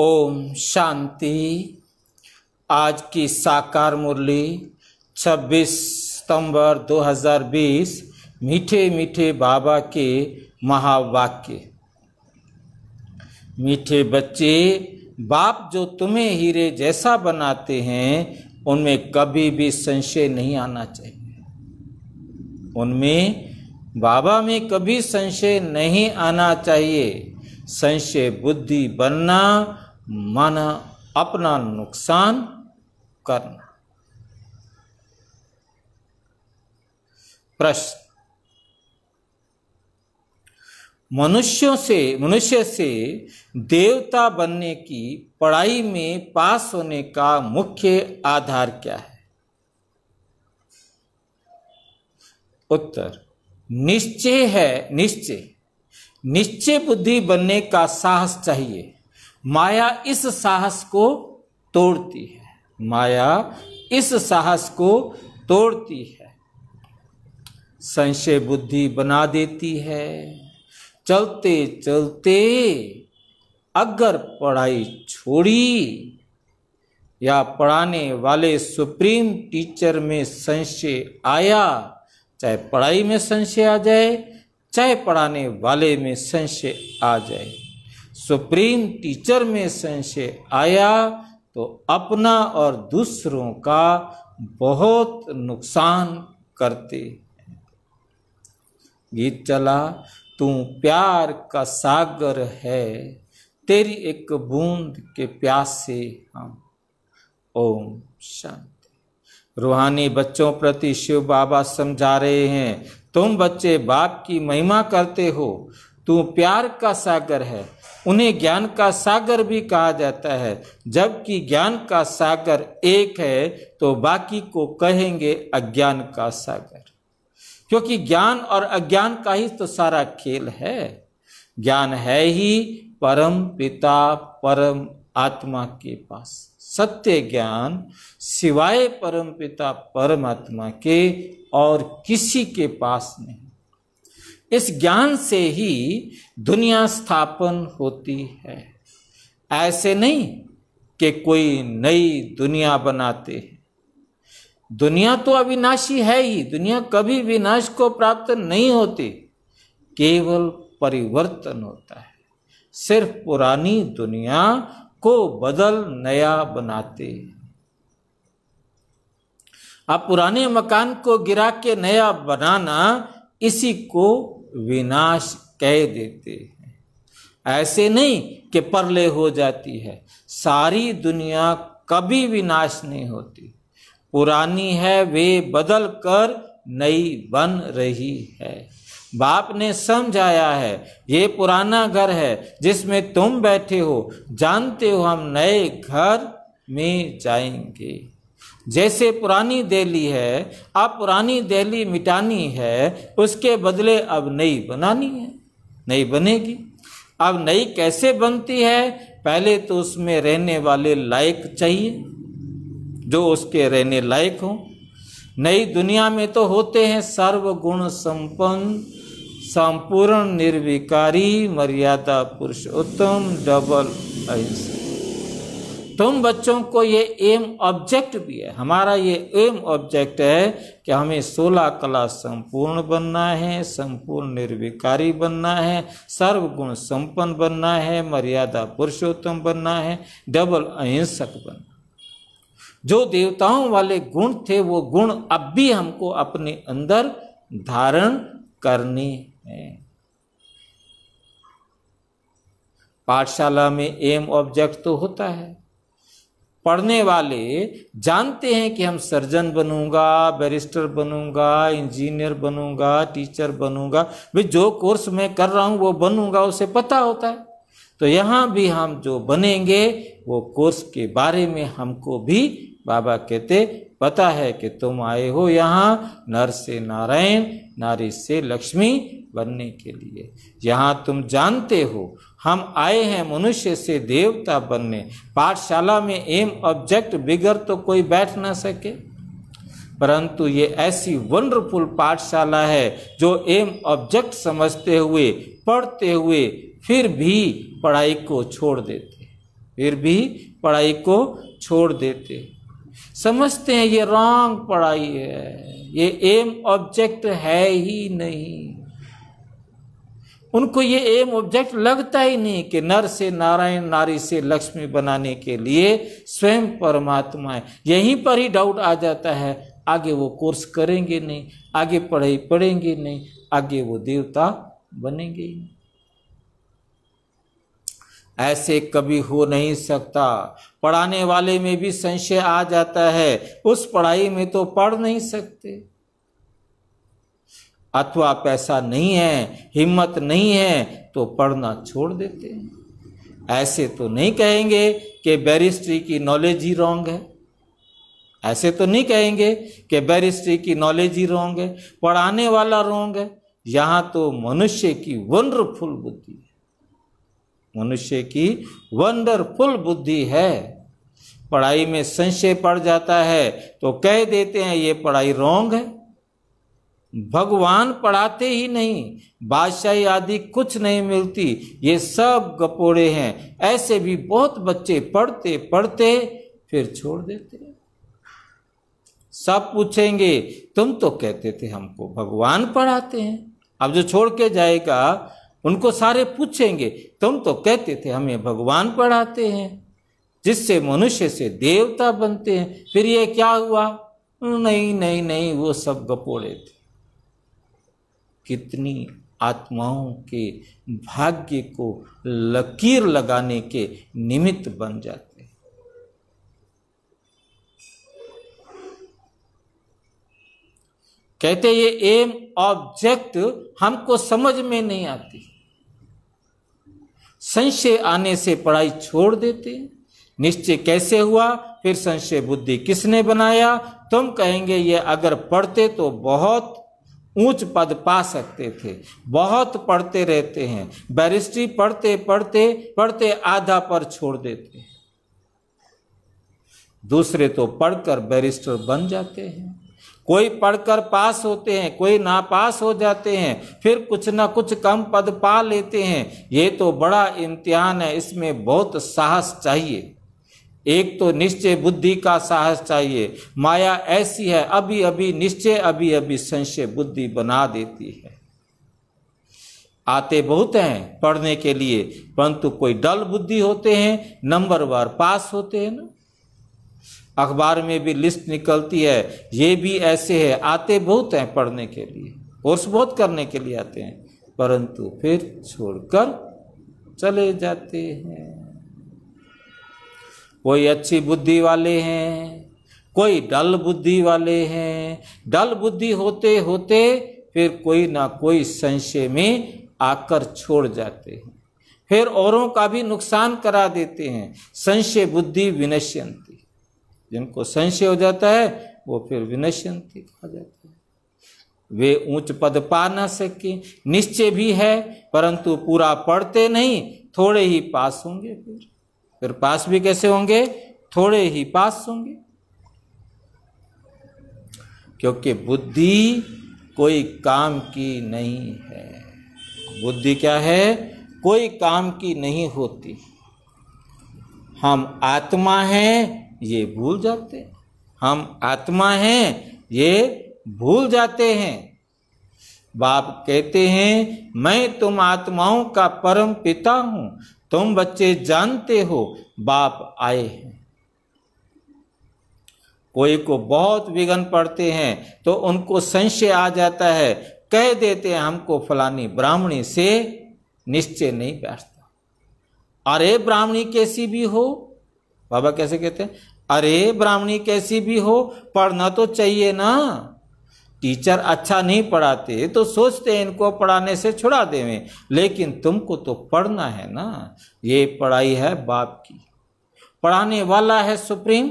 ओम शांति आज की साकार मुरली 26 सितंबर 2020 मीठे मीठे बाबा के महावाक्य मीठे बच्चे बाप जो तुम्हें हीरे जैसा बनाते हैं उनमें कभी भी संशय नहीं आना चाहिए उनमें बाबा में कभी संशय नहीं आना चाहिए संशय बुद्धि बनना माना अपना नुकसान करना प्रश्न मनुष्यों से मनुष्य से देवता बनने की पढ़ाई में पास होने का मुख्य आधार क्या है उत्तर निश्चय है निश्चय निश्चय बुद्धि बनने का साहस चाहिए माया इस साहस को तोड़ती है माया इस साहस को तोड़ती है संशय बुद्धि बना देती है चलते चलते अगर पढ़ाई छोड़ी या पढ़ाने वाले सुप्रीम टीचर में संशय आया चाहे पढ़ाई में संशय आ जाए चाहे पढ़ाने वाले में संशय आ जाए सुप्रीम टीचर में संशय आया तो अपना और दूसरों का बहुत नुकसान करते हैं गीत चला तू प्यार का सागर है तेरी एक बूंद के प्यासे हम ओम शांति रूहानी बच्चों प्रति शिव बाबा समझा रहे हैं तुम बच्चे बाप की महिमा करते हो तू प्यार का सागर है उन्हें ज्ञान का सागर भी कहा जाता है जबकि ज्ञान का सागर एक है तो बाकी को कहेंगे अज्ञान का सागर क्योंकि ज्ञान और अज्ञान का ही तो सारा खेल है ज्ञान है ही परम पिता परम आत्मा के पास सत्य ज्ञान सिवाय परम पिता परमात्मा के और किसी के पास नहीं इस ज्ञान से ही दुनिया स्थापन होती है ऐसे नहीं कि कोई नई दुनिया बनाते हैं दुनिया तो अविनाशी है ही दुनिया कभी विनाश को प्राप्त नहीं होती केवल परिवर्तन होता है सिर्फ पुरानी दुनिया को बदल नया बनाते आप अब पुराने मकान को गिरा के नया बनाना इसी को विनाश कह देते हैं ऐसे नहीं कि परले हो जाती है सारी दुनिया कभी विनाश नहीं होती पुरानी है वे बदल कर नई बन रही है बाप ने समझाया है ये पुराना घर है जिसमें तुम बैठे हो जानते हो हम नए घर में जाएंगे जैसे पुरानी दिल्ली है अब पुरानी दिल्ली मिटानी है उसके बदले अब नई बनानी है नई बनेगी अब नई कैसे बनती है पहले तो उसमें रहने वाले लायक चाहिए जो उसके रहने लायक हों नई दुनिया में तो होते हैं सर्वगुण संपन्न संपूर्ण निर्विकारी मर्यादा पुरुषोत्तम डबल अहिंसा तुम बच्चों को ये एम ऑब्जेक्ट भी है हमारा ये एम ऑब्जेक्ट है कि हमें सोलह कला संपूर्ण बनना है संपूर्ण निर्विकारी बनना है सर्वगुण संपन्न बनना है मर्यादा पुरुषोत्तम बनना है डबल अहिंसक बनना जो देवताओं वाले गुण थे वो गुण अब भी हमको अपने अंदर धारण करने हैं पाठशाला में एम ऑब्जेक्ट तो होता है पढ़ने वाले जानते हैं कि हम सर्जन बनूंगा बैरिस्टर बनूंगा इंजीनियर बनूंगा टीचर बनूंगा भाई जो कोर्स मैं कर रहा हूँ वो बनूंगा उसे पता होता है तो यहाँ भी हम जो बनेंगे वो कोर्स के बारे में हमको भी बाबा कहते पता है कि तुम आए हो यहाँ नर से नारायण नारी से लक्ष्मी बनने के लिए यहाँ तुम जानते हो हम आए हैं मनुष्य से देवता बनने पाठशाला में एम ऑब्जेक्ट बिगर तो कोई बैठ ना सके परंतु ये ऐसी वंडरफुल पाठशाला है जो एम ऑब्जेक्ट समझते हुए पढ़ते हुए फिर भी पढ़ाई को छोड़ देते फिर भी पढ़ाई को छोड़ देते समझते हैं ये रॉन्ग पढ़ाई है ये एम ऑब्जेक्ट है ही नहीं उनको ये एम ऑब्जेक्ट लगता ही नहीं कि नर से नारायण नारी से लक्ष्मी बनाने के लिए स्वयं परमात्मा है यहीं पर ही डाउट आ जाता है आगे वो कोर्स करेंगे नहीं आगे पढ़ाई पढ़ेंगे नहीं आगे वो देवता बनेंगे ही नहीं ऐसे कभी हो नहीं सकता पढ़ाने वाले में भी संशय आ जाता है उस पढ़ाई में तो पढ़ नहीं सकते अथवा पैसा नहीं है हिम्मत नहीं है तो पढ़ना छोड़ देते हैं ऐसे तो नहीं कहेंगे कि बैरिस्ट्री की नॉलेज ही रॉन्ग है ऐसे तो नहीं कहेंगे कि बैरिस्ट्री की नॉलेज ही रॉन्ग है पढ़ाने वाला रॉन्ग है यहां तो मनुष्य की वंडरफुल बुद्धि है मनुष्य की वंडरफुल बुद्धि है पढ़ाई में संशय पड़ जाता है तो कह देते हैं ये पढ़ाई रॉन्ग है भगवान पढ़ाते ही नहीं बादशाही आदि कुछ नहीं मिलती ये सब गपोड़े हैं ऐसे भी बहुत बच्चे पढ़ते पढ़ते फिर छोड़ देते सब पूछेंगे तुम तो कहते थे हमको भगवान पढ़ाते हैं अब जो छोड़ के जाएगा उनको सारे पूछेंगे तुम तो कहते थे हमें भगवान पढ़ाते हैं जिससे मनुष्य से देवता बनते हैं फिर ये क्या हुआ नहीं नहीं नहीं वो सब गपोड़े थे कितनी आत्माओं के भाग्य को लकीर लगाने के निमित्त बन जाते हैं कहते ये एम ऑब्जेक्ट हमको समझ में नहीं आती संशय आने से पढ़ाई छोड़ देते निश्चय कैसे हुआ फिर संशय बुद्धि किसने बनाया तुम कहेंगे ये अगर पढ़ते तो बहुत ऊंच पद पा सकते थे बहुत पढ़ते रहते हैं बैरिस्ट्री पढ़ते पढ़ते पढ़ते आधा पर छोड़ देते हैं दूसरे तो पढ़कर बैरिस्टर बन जाते हैं कोई पढ़कर पास होते हैं कोई ना पास हो जाते हैं फिर कुछ ना कुछ कम पद पा लेते हैं ये तो बड़ा इम्तिहान है इसमें बहुत साहस चाहिए एक तो निश्चय बुद्धि का साहस चाहिए माया ऐसी है अभी अभी निश्चय अभी अभी संशय बुद्धि बना देती है आते बहुत हैं पढ़ने के लिए परंतु कोई डल बुद्धि होते हैं नंबर बार पास होते हैं ना अखबार में भी लिस्ट निकलती है ये भी ऐसे है आते बहुत हैं पढ़ने के लिए कोर्स बहुत करने के लिए आते हैं परंतु फिर छोड़कर चले जाते हैं कोई अच्छी बुद्धि वाले हैं कोई डल बुद्धि वाले हैं डल बुद्धि होते होते फिर कोई ना कोई संशय में आकर छोड़ जाते हैं फिर औरों का भी नुकसान करा देते हैं संशय बुद्धि विनश्यंती जिनको संशय हो जाता है वो फिर विनश्यंती कहा जाता है वे ऊंच पद पा ना सके निश्चय भी है परंतु पूरा पढ़ते नहीं थोड़े ही पास होंगे फिर फिर पास भी कैसे होंगे थोड़े ही पास होंगे क्योंकि बुद्धि कोई काम की नहीं है बुद्धि क्या है कोई काम की नहीं होती हम आत्मा हैं ये भूल जाते हम आत्मा हैं ये भूल जाते हैं बाप कहते हैं मैं तुम आत्माओं का परम पिता हूँ तुम बच्चे जानते हो बाप आए हैं कोई को बहुत विघन पड़ते हैं तो उनको संशय आ जाता है कह देते हैं हमको फलानी ब्राह्मणी से निश्चय नहीं बैठता अरे ब्राह्मणी कैसी भी हो बाबा कैसे कहते हैं अरे ब्राह्मणी कैसी भी हो पढ़ना तो चाहिए ना टीचर अच्छा नहीं पढ़ाते तो सोचते हैं इनको पढ़ाने से छुड़ा देवें लेकिन तुमको तो पढ़ना है ना ये पढ़ाई है बाप की पढ़ाने वाला है सुप्रीम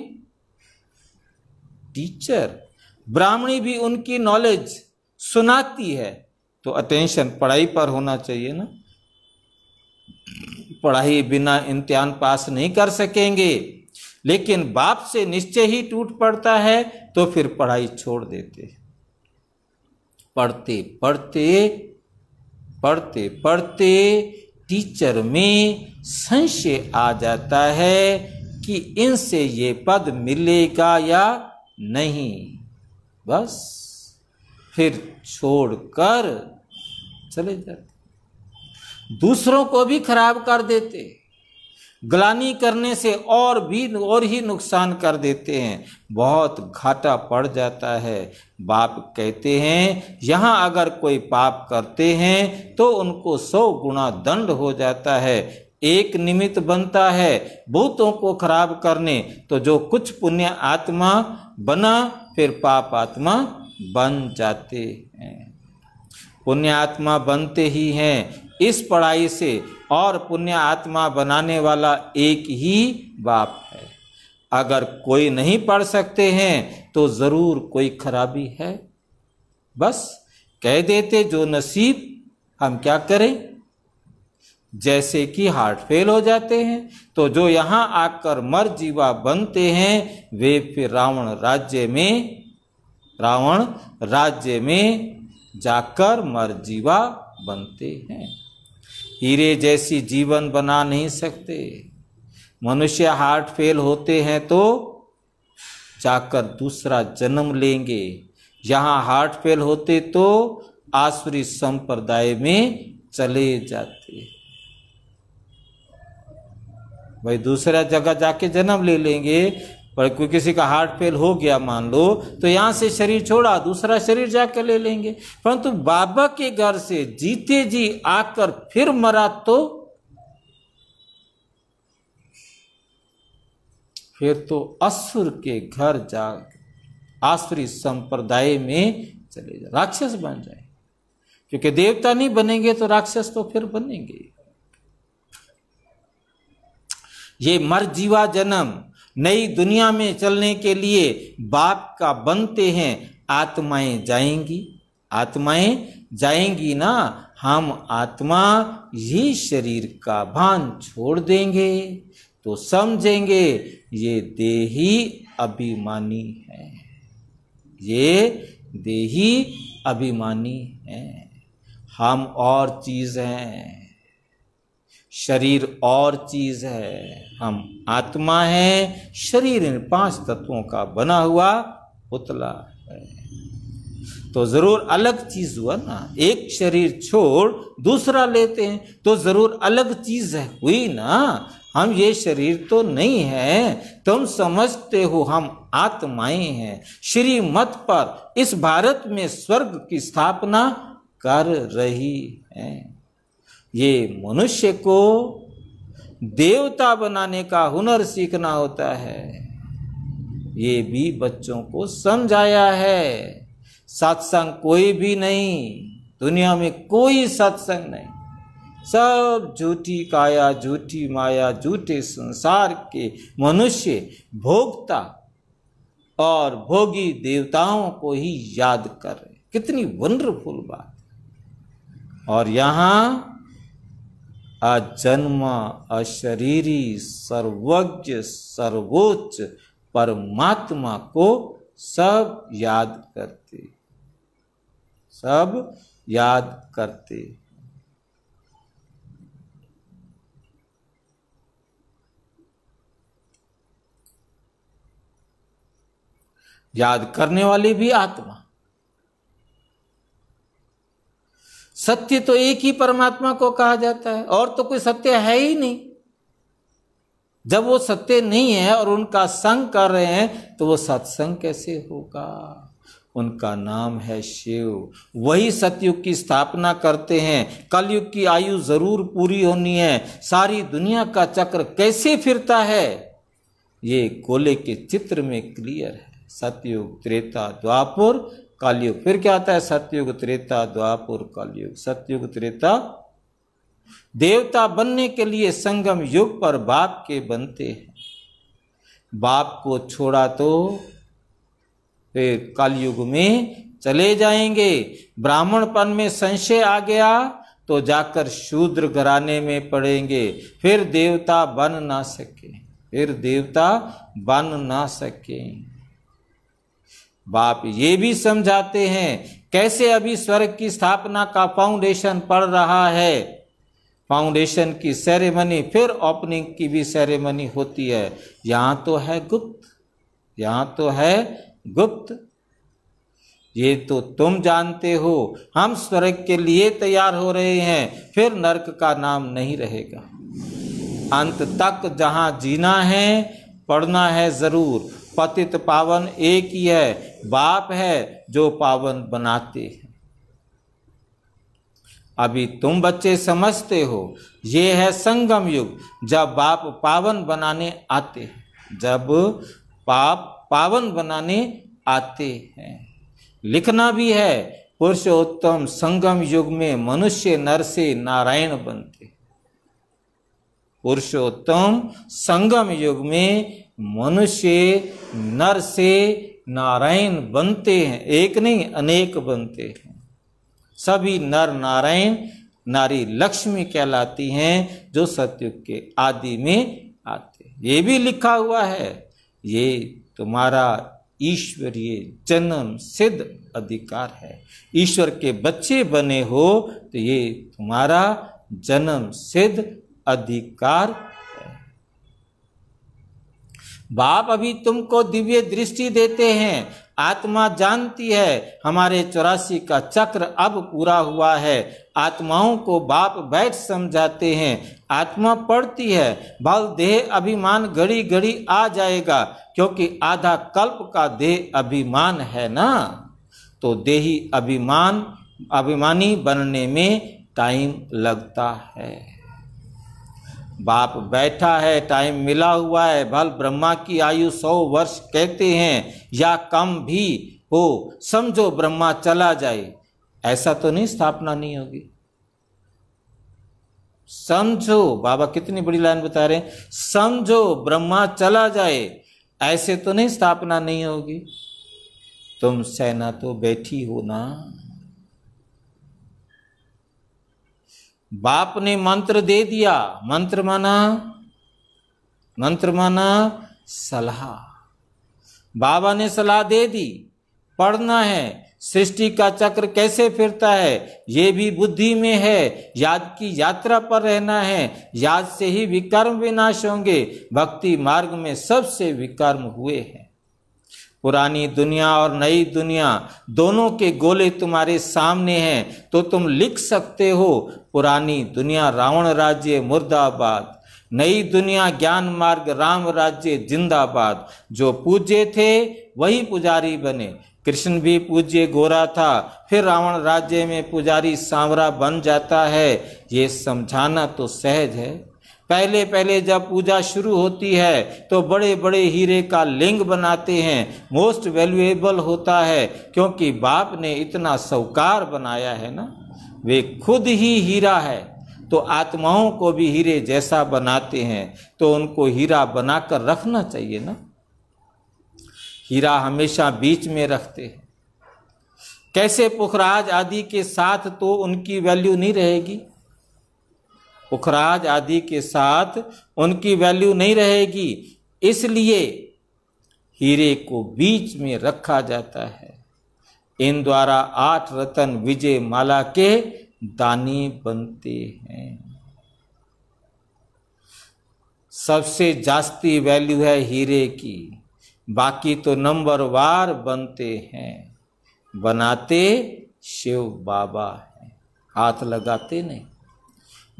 टीचर ब्राह्मणी भी उनकी नॉलेज सुनाती है तो अटेंशन पढ़ाई पर होना चाहिए ना पढ़ाई बिना इम्तिहान पास नहीं कर सकेंगे लेकिन बाप से निश्चय ही टूट पड़ता है तो फिर पढ़ाई छोड़ देते हैं पढ़ते पढ़ते पढ़ते पढ़ते टीचर में संशय आ जाता है कि इनसे ये पद मिलेगा या नहीं बस फिर छोड़कर चले जाते दूसरों को भी खराब कर देते ग्लानी करने से और भी और ही नुकसान कर देते हैं बहुत घाटा पड़ जाता है बाप कहते हैं यहाँ अगर कोई पाप करते हैं तो उनको सौ गुना दंड हो जाता है एक निमित्त बनता है भूतों को खराब करने तो जो कुछ पुण्य आत्मा बना फिर पाप आत्मा बन जाते हैं पुण्य आत्मा बनते ही हैं इस पढ़ाई से और पुण्य आत्मा बनाने वाला एक ही बाप है अगर कोई नहीं पढ़ सकते हैं तो ज़रूर कोई खराबी है बस कह देते जो नसीब हम क्या करें जैसे कि हार्ट फेल हो जाते हैं तो जो यहाँ आकर मर जीवा बनते हैं वे फिर रावण राज्य में रावण राज्य में जाकर मर जीवा बनते हैं हीरे जैसी जीवन बना नहीं सकते मनुष्य हार्ट फेल होते हैं तो जाकर दूसरा जन्म लेंगे यहाँ हार्ट फेल होते तो आसुरी संप्रदाय में चले जाते भाई दूसरा जगह जाके जन्म ले लेंगे पर कोई किसी का हार्ट फेल हो गया मान लो तो यहाँ से शरीर छोड़ा दूसरा शरीर जाकर ले लेंगे परंतु बाबा के घर से जीते जी आकर फिर मरा तो फिर तो असुर के घर जा आसुरी संप्रदाय में चले जाए राक्षस बन जाए क्योंकि देवता नहीं बनेंगे तो राक्षस तो फिर बनेंगे ये मर जीवा जन्म नई दुनिया में चलने के लिए बाप का बनते हैं आत्माएं जाएंगी आत्माएं जाएंगी ना हम आत्मा ही शरीर का भान छोड़ देंगे तो समझेंगे ये देही अभिमानी है ये देही अभिमानी है हम और चीज हैं शरीर और चीज है हम आत्मा है शरीर इन पांच तत्वों का बना हुआ पुतला है तो जरूर अलग चीज हुआ ना एक शरीर छोड़ दूसरा लेते हैं तो जरूर अलग चीज हुई ना हम ये शरीर तो नहीं है तुम समझते हो हम आत्माएं हैं श्रीमत पर इस भारत में स्वर्ग की स्थापना कर रही है ये मनुष्य को देवता बनाने का हुनर सीखना होता है ये भी बच्चों को समझाया है सत्संग कोई भी नहीं दुनिया में कोई सत्संग नहीं सब झूठी काया झूठी माया झूठे संसार के मनुष्य भोगता और भोगी देवताओं को ही याद कर रहे कितनी वंडरफुल बात और यहाँ अजन्म अशरीरी सर्वज्ञ सर्वोच्च परमात्मा को सब याद करते सब याद करते याद करने वाली भी आत्मा सत्य तो एक ही परमात्मा को कहा जाता है और तो कोई सत्य है ही नहीं जब वो सत्य नहीं है और उनका संग कर रहे हैं तो वो सत्संग कैसे होगा उनका नाम है शिव वही सतयुग की स्थापना करते हैं कलयुग की आयु जरूर पूरी होनी है सारी दुनिया का चक्र कैसे फिरता है ये गोले के चित्र में क्लियर है सतयुग त्रेता द्वापुर कालयुग फिर क्या आता है सतयुग त्रेता द्वापुर कालयुग सतयुग त्रेता देवता बनने के लिए संगम युग पर बाप के बनते हैं बाप को छोड़ा तो फिर कालयुग में चले जाएंगे ब्राह्मणपन में संशय आ गया तो जाकर शूद्र घराने में पड़ेंगे फिर देवता बन ना सके फिर देवता बन ना सके बाप ये भी समझाते हैं कैसे अभी स्वर्ग की स्थापना का फाउंडेशन पड़ रहा है फाउंडेशन की सेरेमनी फिर ओपनिंग की भी सेरेमनी होती है यहाँ तो है गुप्त यहाँ तो है गुप्त ये तो तुम जानते हो हम स्वर्ग के लिए तैयार हो रहे हैं फिर नरक का नाम नहीं रहेगा अंत तक जहाँ जीना है पढ़ना है ज़रूर पतित पावन एक ही है बाप है जो पावन बनाते हैं अभी तुम बच्चे समझते हो ये है संगम युग जब बाप पावन बनाने आते हैं जब पाप पावन बनाने आते हैं लिखना भी है पुरुषोत्तम संगम युग में मनुष्य नर से नारायण बनते पुरुषोत्तम संगम युग में मनुष्य नर से नारायण बनते हैं एक नहीं अनेक बनते हैं सभी नर नारायण नारी लक्ष्मी कहलाती हैं जो सत्युग के आदि में आते ये भी लिखा हुआ है ये तुम्हारा ईश्वरीय जन्म सिद्ध अधिकार है ईश्वर के बच्चे बने हो तो ये तुम्हारा जन्म सिद्ध अधिकार बाप अभी तुमको दिव्य दृष्टि देते हैं आत्मा जानती है हमारे चौरासी का चक्र अब पूरा हुआ है आत्माओं को बाप बैठ समझाते हैं आत्मा पढ़ती है बल देह अभिमान घड़ी घड़ी आ जाएगा क्योंकि आधा कल्प का देह अभिमान है ना तो देही अभिमान अभिमानी बनने में टाइम लगता है बाप बैठा है टाइम मिला हुआ है भल ब्रह्मा की आयु सौ वर्ष कहते हैं या कम भी हो समझो ब्रह्मा चला जाए ऐसा तो नहीं स्थापना नहीं होगी समझो बाबा कितनी बड़ी लाइन बता रहे हैं समझो ब्रह्मा चला जाए ऐसे तो नहीं स्थापना नहीं होगी तुम सेना तो बैठी हो ना बाप ने मंत्र दे दिया मंत्र माना मंत्र माना सलाह बाबा ने सलाह दे दी पढ़ना है सृष्टि का चक्र कैसे फिरता है ये भी बुद्धि में है याद की यात्रा पर रहना है याद से ही विकर्म विनाश होंगे भक्ति मार्ग में सबसे विकर्म हुए हैं पुरानी दुनिया और नई दुनिया दोनों के गोले तुम्हारे सामने हैं तो तुम लिख सकते हो पुरानी दुनिया रावण राज्य मुर्दाबाद नई दुनिया ज्ञान मार्ग राम राज्य जिंदाबाद जो पूज्य थे वही पुजारी बने कृष्ण भी पूज्य गोरा था फिर रावण राज्य में पुजारी सांवरा बन जाता है ये समझाना तो सहज है पहले पहले जब पूजा शुरू होती है तो बड़े बड़े हीरे का लिंग बनाते हैं मोस्ट वैल्यूएबल होता है क्योंकि बाप ने इतना सौकार बनाया है ना वे खुद ही हीरा है तो आत्माओं को भी हीरे जैसा बनाते हैं तो उनको हीरा बनाकर रखना चाहिए ना हीरा हमेशा बीच में रखते हैं कैसे पुखराज आदि के साथ तो उनकी वैल्यू नहीं रहेगी उखराज आदि के साथ उनकी वैल्यू नहीं रहेगी इसलिए हीरे को बीच में रखा जाता है इन द्वारा आठ रतन विजय माला के दानी बनते हैं सबसे जास्ती वैल्यू है हीरे की बाकी तो नंबर वार बनते हैं बनाते शिव बाबा हैं हाथ लगाते नहीं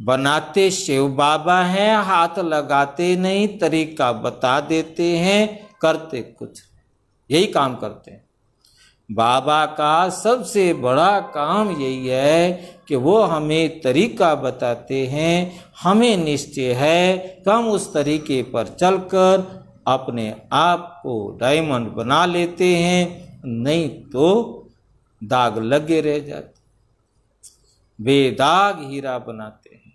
बनाते शिव बाबा हैं हाथ लगाते नहीं तरीका बता देते हैं करते कुछ यही काम करते हैं बाबा का सबसे बड़ा काम यही है कि वो हमें तरीका बताते हैं हमें निश्चय है कि हम उस तरीके पर चलकर अपने आप को डायमंड बना लेते हैं नहीं तो दाग लगे रह जाते बेदाग हीरा बनाते हैं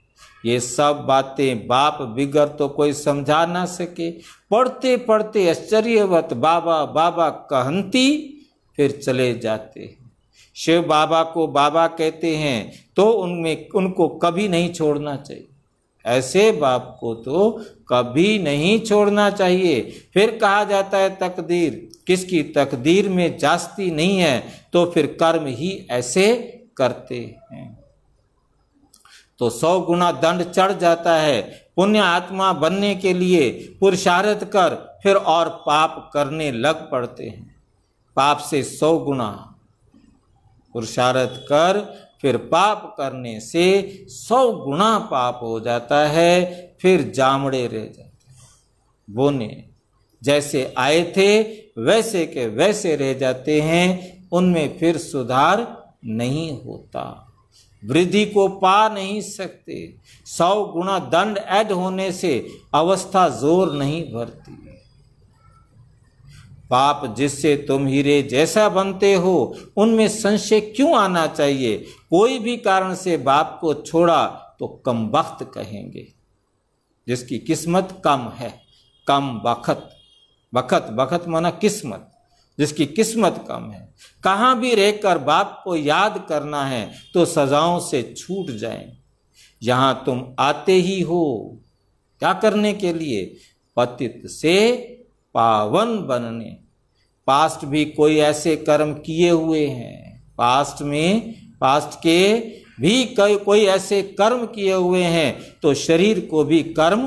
ये सब बातें बाप बिगर तो कोई समझा ना सके पढ़ते पढ़ते आश्चर्यवत बाबा बाबा कहती फिर चले जाते हैं शिव बाबा को बाबा कहते हैं तो उनमें उनको कभी नहीं छोड़ना चाहिए ऐसे बाप को तो कभी नहीं छोड़ना चाहिए फिर कहा जाता है तकदीर किसकी तकदीर में जास्ती नहीं है तो फिर कर्म ही ऐसे करते हैं तो सौ गुना दंड चढ़ जाता है पुण्य आत्मा बनने के लिए पुरुषार्थ कर फिर और पाप करने लग पड़ते हैं पाप से सौ गुना पुरुषार्थ कर फिर पाप करने से सौ गुना पाप हो जाता है फिर जामड़े रह जाते हैं बोने जैसे आए थे वैसे के वैसे रह जाते हैं उनमें फिर सुधार नहीं होता वृद्धि को पा नहीं सकते सौ गुणा दंड ऐड होने से अवस्था जोर नहीं भरती पाप जिससे तुम हीरे जैसा बनते हो उनमें संशय क्यों आना चाहिए कोई भी कारण से बाप को छोड़ा तो कम वक्त कहेंगे जिसकी किस्मत कम है कम वक्त वक्त वक्त माना किस्मत जिसकी किस्मत कम है कहाँ भी रहकर बाप को याद करना है तो सजाओं से छूट जाए यहां तुम आते ही हो क्या करने के लिए पतित से पावन बनने पास्ट भी कोई ऐसे कर्म किए हुए हैं पास्ट में पास्ट के भी कई कोई ऐसे कर्म किए हुए हैं तो शरीर को भी कर्म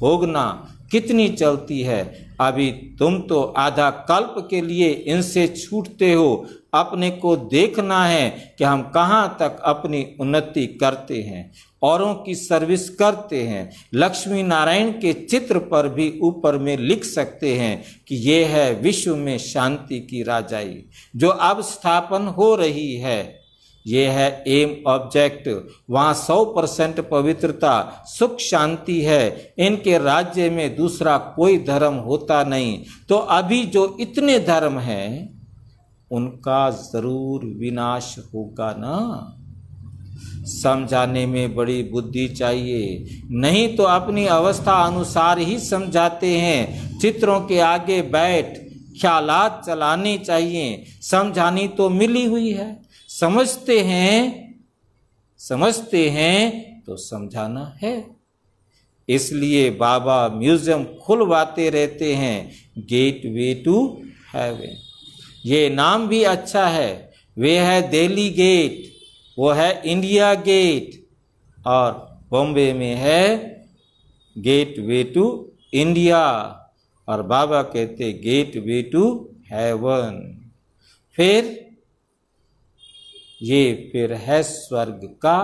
भोगना कितनी चलती है अभी तुम तो आधा कल्प के लिए इनसे छूटते हो अपने को देखना है कि हम कहाँ तक अपनी उन्नति करते हैं औरों की सर्विस करते हैं लक्ष्मी नारायण के चित्र पर भी ऊपर में लिख सकते हैं कि यह है विश्व में शांति की राजाई जो अब स्थापन हो रही है ये है एम ऑब्जेक्ट वहाँ सौ परसेंट पवित्रता सुख शांति है इनके राज्य में दूसरा कोई धर्म होता नहीं तो अभी जो इतने धर्म हैं उनका ज़रूर विनाश होगा ना समझाने में बड़ी बुद्धि चाहिए नहीं तो अपनी अवस्था अनुसार ही समझाते हैं चित्रों के आगे बैठ ख्यालात चलानी चाहिए समझानी तो मिली हुई है समझते हैं समझते हैं तो समझाना है इसलिए बाबा म्यूजियम खुलवाते रहते हैं गेट वे टू हैवन ये नाम भी अच्छा है वे है दिल्ली गेट वो है इंडिया गेट और बॉम्बे में है गेट वे टू इंडिया और बाबा कहते गेट वे टू हैवन फिर ये फिर है स्वर्ग का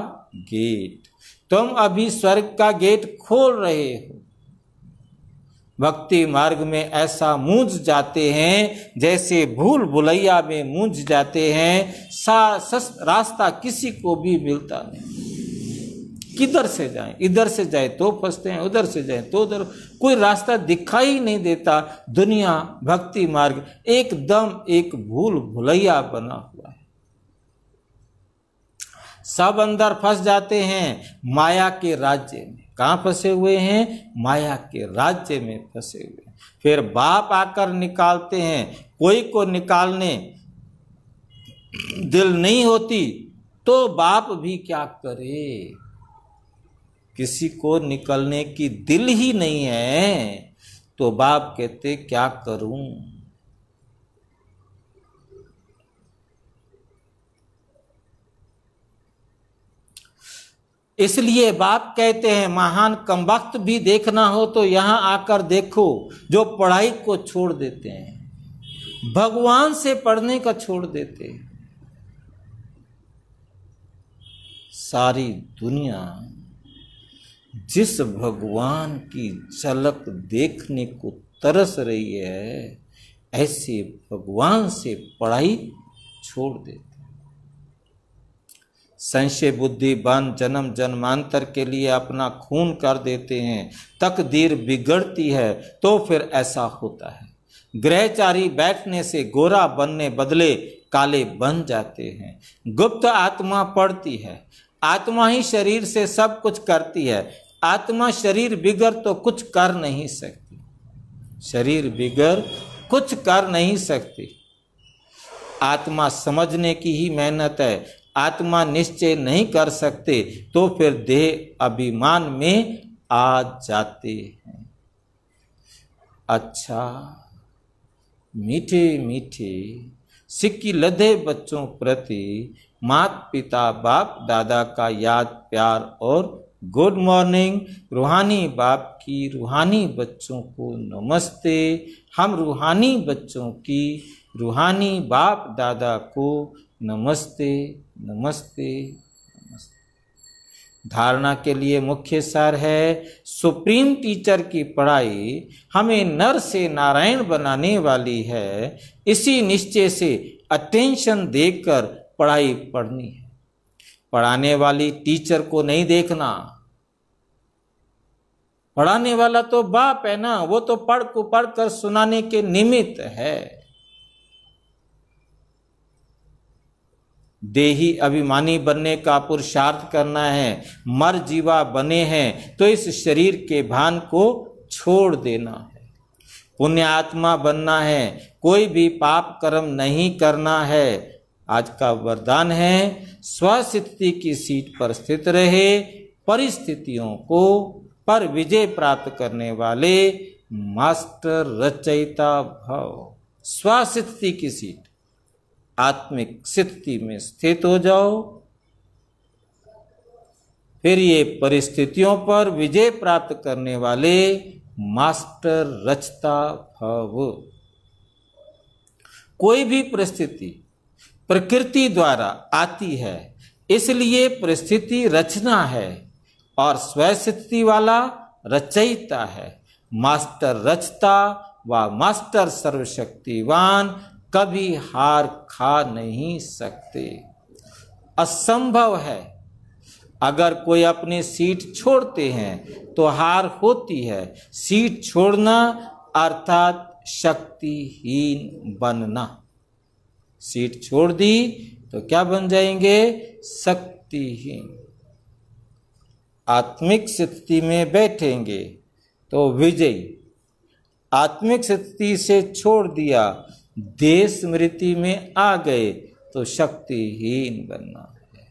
गेट तुम अभी स्वर्ग का गेट खोल रहे हो भक्ति मार्ग में ऐसा मूझ जाते हैं जैसे भूल भुलैया में मूझ जाते हैं सा सस, रास्ता किसी को भी मिलता नहीं किधर से जाए इधर से जाए तो फंसते हैं उधर से जाए तो उधर कोई रास्ता दिखाई नहीं देता दुनिया भक्ति मार्ग एकदम एक भूल भुलैया बना हुआ है सब अंदर फंस जाते हैं माया के राज्य में कहाँ फंसे हुए हैं माया के राज्य में फंसे हुए फिर बाप आकर निकालते हैं कोई को निकालने दिल नहीं होती तो बाप भी क्या करे किसी को निकलने की दिल ही नहीं है तो बाप कहते क्या करूं इसलिए बाप कहते हैं महान कम वक्त भी देखना हो तो यहां आकर देखो जो पढ़ाई को छोड़ देते हैं भगवान से पढ़ने का छोड़ देते हैं सारी दुनिया जिस भगवान की झलक देखने को तरस रही है ऐसे भगवान से पढ़ाई छोड़ देते संशय बुद्धि बन जन्म जन्मांतर के लिए अपना खून कर देते हैं तकदीर बिगड़ती है तो फिर ऐसा होता है ग्रहचारी बैठने से गोरा बनने बदले काले बन जाते हैं गुप्त आत्मा पड़ती है आत्मा ही शरीर से सब कुछ करती है आत्मा शरीर बिगड़ तो कुछ कर नहीं सकती शरीर बिगड़ कुछ कर नहीं सकती आत्मा समझने की ही मेहनत है आत्मा निश्चय नहीं कर सकते तो फिर देह अभिमान में आ जाते हैं अच्छा मीठे मीठे सिक्की लदे बच्चों प्रति मात पिता बाप दादा का याद प्यार और गुड मॉर्निंग रूहानी बाप की रूहानी बच्चों को नमस्ते हम रूहानी बच्चों की रूहानी बाप दादा को नमस्ते नमस्ते नमस्ते धारणा के लिए मुख्य सार है सुप्रीम टीचर की पढ़ाई हमें नर से नारायण बनाने वाली है इसी निश्चय से अटेंशन देकर पढ़ाई पढ़नी है पढ़ाने वाली टीचर को नहीं देखना पढ़ाने वाला तो बाप है ना वो तो पढ़ को पढ़ कर सुनाने के निमित्त है देही अभिमानी बनने का पुरुषार्थ करना है मर जीवा बने हैं तो इस शरीर के भान को छोड़ देना है पुण्य आत्मा बनना है कोई भी पाप कर्म नहीं करना है आज का वरदान है स्वस्थिति की सीट पर स्थित रहे परिस्थितियों को पर विजय प्राप्त करने वाले मास्टर रचयिता भाव स्वस्थिति की सीट आत्मिक स्थिति में स्थित हो जाओ फिर ये परिस्थितियों पर विजय प्राप्त करने वाले मास्टर रचता भव कोई भी परिस्थिति प्रकृति द्वारा आती है इसलिए परिस्थिति रचना है और स्वस्थिति वाला रचयिता है मास्टर रचता व मास्टर सर्वशक्तिवान कभी हार खा नहीं सकते असंभव है अगर कोई अपनी सीट छोड़ते हैं तो हार होती है सीट छोड़ना अर्थात शक्तिहीन बनना सीट छोड़ दी तो क्या बन जाएंगे शक्तिहीन आत्मिक स्थिति में बैठेंगे तो विजयी आत्मिक स्थिति से छोड़ दिया देश स्मृति में आ गए तो शक्तिहीन बनना है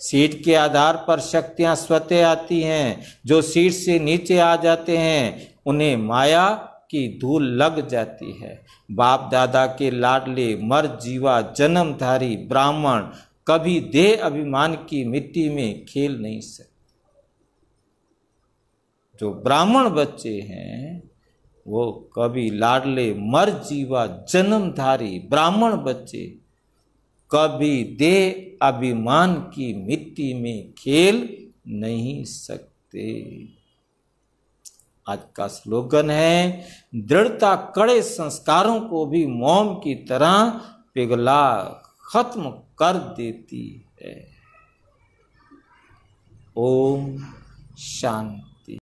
सीट के आधार पर शक्तियां स्वतः आती हैं जो सीट से नीचे आ जाते हैं उन्हें माया की धूल लग जाती है बाप दादा के लाडले मर जीवा जन्मधारी ब्राह्मण कभी देह अभिमान की मिट्टी में खेल नहीं सकते जो ब्राह्मण बच्चे हैं वो कभी लाडले मर जीवा जन्मधारी ब्राह्मण बच्चे कभी दे अभिमान की मिट्टी में खेल नहीं सकते आज का स्लोगन है दृढ़ता कड़े संस्कारों को भी मोम की तरह पिघला खत्म कर देती है ओम शांति